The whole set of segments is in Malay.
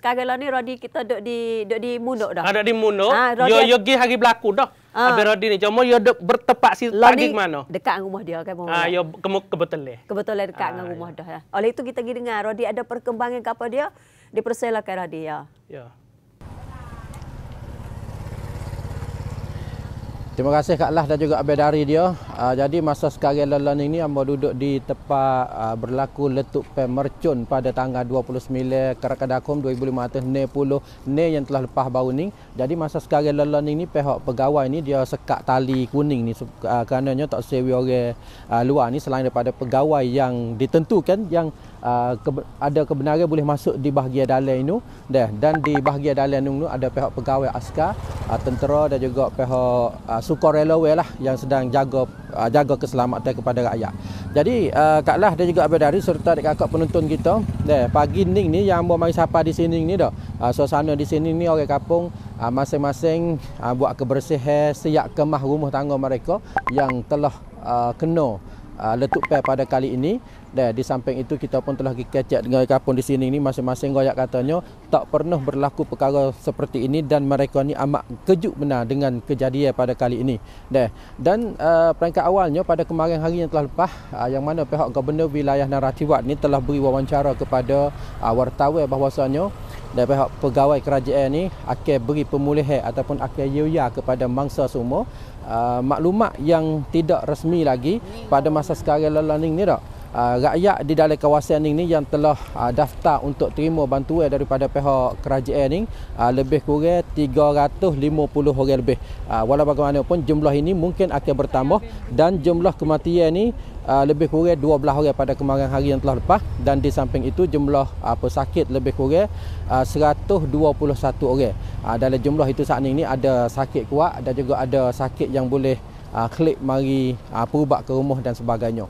sekarang lah ni Rodi kita duduk di duduk di Munuk dah. Ada ah, di Munuk. Ha, yo yo gi hari berlaku dah. Ah. Ha. Abang Rodi ni cuma yo duduk bertepat si lah tadi mana? Dekat dengan rumah dia kan Ah ha, yo kem kebetulan. Kebetulan dekat ha, dengan rumah dah ya. Oleh itu kita pergi dengar Rodi ada perkembangan apa dia? Dipersilakan Rodi ya. Ya. Terima kasih Kak Lah dan juga Abang Dari dia. Uh, jadi masa sekarang lalan ini amba duduk di tempat uh, berlaku letup pemercun pada tanggal 29 Karakadakum 2560 ne yang telah lepas bau ni. Jadi masa sekarang lalan ini pihak pegawai ini dia sekat tali kuning ni uh, kerana tak sewi orang uh, luar ni selain daripada pegawai yang ditentukan yang uh, ke- ada kebenaran boleh masuk di bahagian dalam ini dan dan di bahagian dalam ini ada pihak pegawai askar uh, tentera dan juga pihak uh, sukarelawan lah yang sedang jaga uh, jaga keselamatan kepada rakyat. Jadi uh, Kak Lah dan juga Abdul Daris serta adik-adik penonton kita, deh, pagi ni ni yang mau mari sapa di sini ni dah. Uh, suasana di sini ni orang kampung uh, masing-masing uh, buat kebersihan siap kemah rumah tangga mereka yang telah uh, kena uh, letup pada kali ini. Dan di samping itu kita pun telah kecek dengan kapun di sini ni masing-masing royak katanya tak pernah berlaku perkara seperti ini dan mereka ni amat kejut benar dengan kejadian pada kali ini. Dan dan uh, peringkat awalnya pada kemarin hari yang telah lepas uh, yang mana pihak gubernur wilayah Naratiwat ni telah beri wawancara kepada uh, wartawan bahawasanya dan pihak pegawai kerajaan ni akan beri pemulihan ataupun akan yuya kepada mangsa semua uh, maklumat yang tidak resmi lagi pada masa sekarang lalaning ni tak uh, rakyat di dalam kawasan ini yang telah uh, daftar untuk terima bantuan daripada pihak kerajaan ini uh, lebih kurang 350 orang lebih. Uh, walau bagaimanapun jumlah ini mungkin akan bertambah dan jumlah kematian ini uh, lebih kurang 12 orang pada kemarin hari yang telah lepas dan di samping itu jumlah uh, pesakit lebih kurang uh, 121 orang. Uh, dalam jumlah itu saat ini ada sakit kuat dan juga ada sakit yang boleh uh, klik mari uh, perubat ke rumah dan sebagainya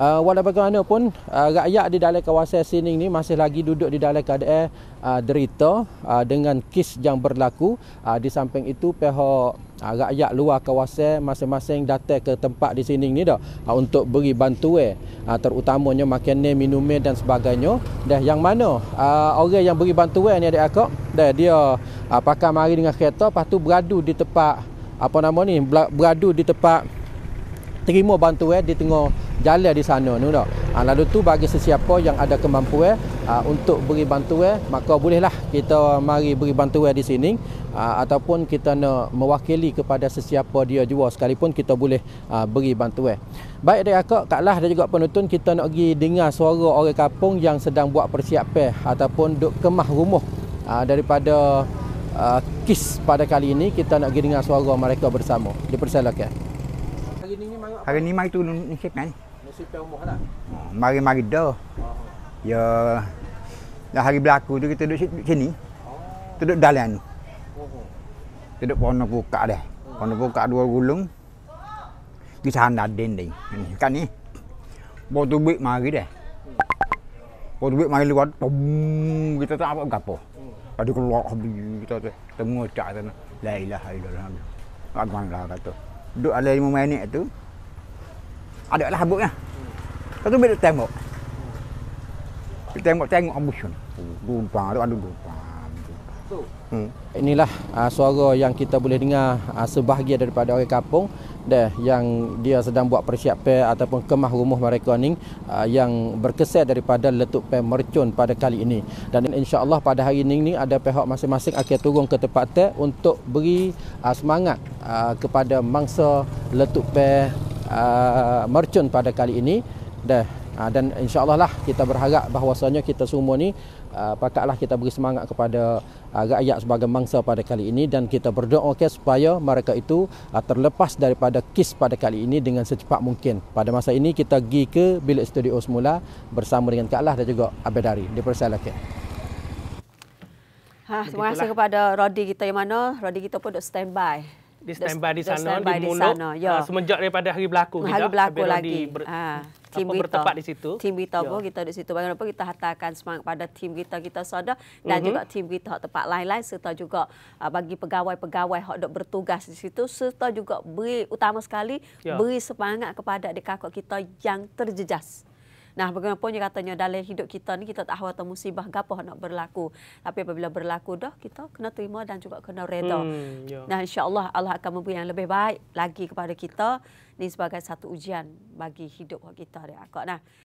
uh, walaubagaimanapun uh, rakyat di dalam kawasan sini ini masih lagi duduk di dalam keadaan uh, derita uh, dengan kes yang berlaku uh, di samping itu pihak uh, rakyat luar kawasan masing-masing datang ke tempat di sini ini dah uh, untuk beri bantuan uh, terutamanya makanan minuman dan sebagainya dah yang mana uh, orang yang beri bantuan ni ada aku. dah dia uh, pakai mari dengan kereta lepas tu beradu di tempat apa nama ni beradu di tempat terima bantuan eh, di tengah jalan di sana tu dak. Ha, lalu tu bagi sesiapa yang ada kemampuan eh, ah, untuk beri bantuan, eh, maka bolehlah kita mari beri bantuan eh, di sini aa, ah, ataupun kita nak mewakili kepada sesiapa dia jua sekalipun kita boleh aa, ah, beri bantuan. Eh. Baik dari akak, Kak Lah dan juga penonton kita nak pergi dengar suara orang kampung yang sedang buat persiapan eh, ataupun duk kemah rumah aa, daripada aa, KIS pada kali ini kita nak pergi dengar suara mereka bersama. Dipersilakan. Eh. Hari ni mai tu ni sikit kan. Musim tahun ha, mari-mari dah. Oh. Ya. Dah hari berlaku tu kita duduk sini. Oh. Duduk dalam tu. Oh. Duduk pohon buka dah. Pohon oh. buka dua gulung. Di sana den ni. Ini kan ni. Bawa tu buik mari dah. Bawa tu buik mari luar. kita tak apa gapo. Hmm. Ada keluar habis kita tu. Tengok tak sana. La ilaha illallah. lah kata. Duduk ada lima minit tu ada lah habuknya. ya. Lepas tu bila tembok. Bila tembok tengok habuk sana. Gumpang tu ada gumpang. Hmm. Inilah uh, suara yang kita boleh dengar uh, sebahagian daripada orang kampung deh yang dia sedang buat persiapan ataupun kemah rumah mereka ni uh, yang berkesan daripada letup pem mercun pada kali ini dan insya Allah pada hari ini ni ada pihak masing-masing akan turun ke tempat teh untuk beri uh, semangat uh, kepada mangsa letup pem uh, merchant pada kali ini dah uh, dan insyaallah lah kita berharap bahawasanya kita semua ni uh, pakatlah kita beri semangat kepada uh, rakyat sebagai mangsa pada kali ini dan kita berdoa okay, supaya mereka itu uh, terlepas daripada kes pada kali ini dengan secepat mungkin. Pada masa ini kita pergi ke bilik studio semula bersama dengan Kak Lah dan juga Abedari. Dipersilakan. Ha, terima kasih kepada Rodi kita yang mana. Rodi kita pun duduk standby di standby di sana stand di Mulut sana, ah, ya. uh, semenjak daripada hari berlaku hari kita, berlaku lagi ber, ha. Tim kita di situ. Tim ya. kita pun kita di situ. Bagaimana pun kita hantarkan semangat pada tim kita kita sada dan mm-hmm. juga tim kita di tempat lain-lain serta juga uh, bagi pegawai-pegawai yang dok bertugas di situ serta juga beri utama sekali yeah. beri semangat kepada adik kakak kita yang terjejas. Nah, bagaimanapun yang katanya dalam hidup kita ni kita tak tahu atau musibah gapo nak berlaku. Tapi apabila berlaku dah kita kena terima dan juga kena reda. Hmm, yeah. Nah, insya-Allah Allah akan memberi yang lebih baik lagi kepada kita ini sebagai satu ujian bagi hidup kita dia akak. Nah,